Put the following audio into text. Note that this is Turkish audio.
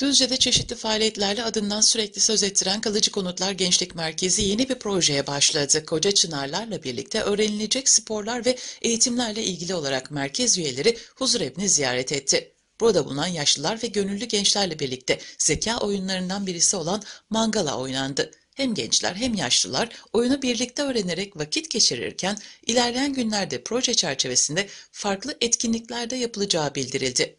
Düzce'de çeşitli faaliyetlerle adından sürekli söz ettiren Kalıcı Konutlar Gençlik Merkezi yeni bir projeye başladı. Koca Çınarlar'la birlikte öğrenilecek sporlar ve eğitimlerle ilgili olarak merkez üyeleri huzurevini ziyaret etti. Burada bulunan yaşlılar ve gönüllü gençlerle birlikte zeka oyunlarından birisi olan mangala oynandı. Hem gençler hem yaşlılar oyunu birlikte öğrenerek vakit geçirirken ilerleyen günlerde proje çerçevesinde farklı etkinliklerde yapılacağı bildirildi.